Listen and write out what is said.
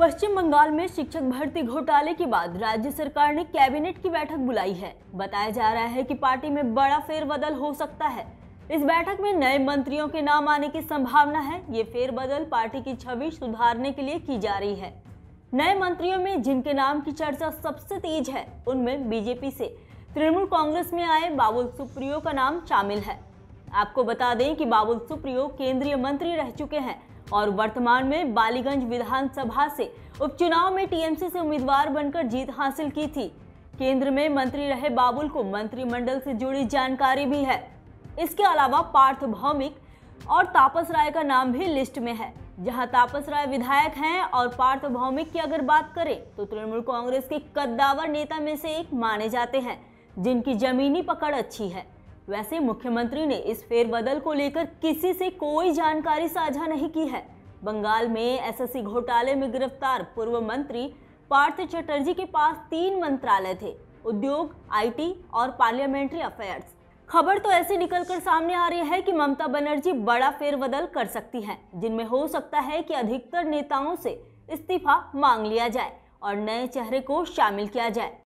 पश्चिम बंगाल में शिक्षक भर्ती घोटाले के बाद राज्य सरकार ने कैबिनेट की बैठक बुलाई है बताया जा रहा है कि पार्टी में बड़ा फेरबदल हो सकता है इस बैठक में नए मंत्रियों के नाम आने की संभावना है ये फेरबदल पार्टी की छवि सुधारने के लिए की जा रही है नए मंत्रियों में जिनके नाम की चर्चा सबसे तेज है उनमें बीजेपी से तृणमूल कांग्रेस में आए बाबुल सुप्रियो का नाम शामिल है आपको बता दें कि बाबुल सुप्रियो केंद्रीय मंत्री रह चुके हैं और वर्तमान में बालीगंज विधानसभा से उपचुनाव में टीएमसी से उम्मीदवार बनकर जीत हासिल की थी केंद्र में मंत्री रहे बाबुल को मंत्रिमंडल से जुड़ी जानकारी भी है इसके अलावा पार्थ भौमिक और तापस राय का नाम भी लिस्ट में है जहां तापस राय विधायक हैं और पार्थ भौमिक की अगर बात करें तो तृणमूल कांग्रेस के कद्दावर नेता में से एक माने जाते हैं जिनकी जमीनी पकड़ अच्छी है वैसे मुख्यमंत्री ने इस फेरबदल को लेकर किसी से कोई जानकारी साझा नहीं की है बंगाल में एसएससी घोटाले में गिरफ्तार पूर्व मंत्री पार्थ चटर्जी के पास तीन मंत्रालय थे उद्योग आईटी और पार्लियामेंट्री अफेयर्स खबर तो ऐसे निकलकर सामने आ रही है कि ममता बनर्जी बड़ा फेरबदल कर सकती हैं जिनमें हो सकता है कि अधिकतर नेताओं से इस्तीफा मांग लिया जाए और नए चेहरे को शामिल किया जाए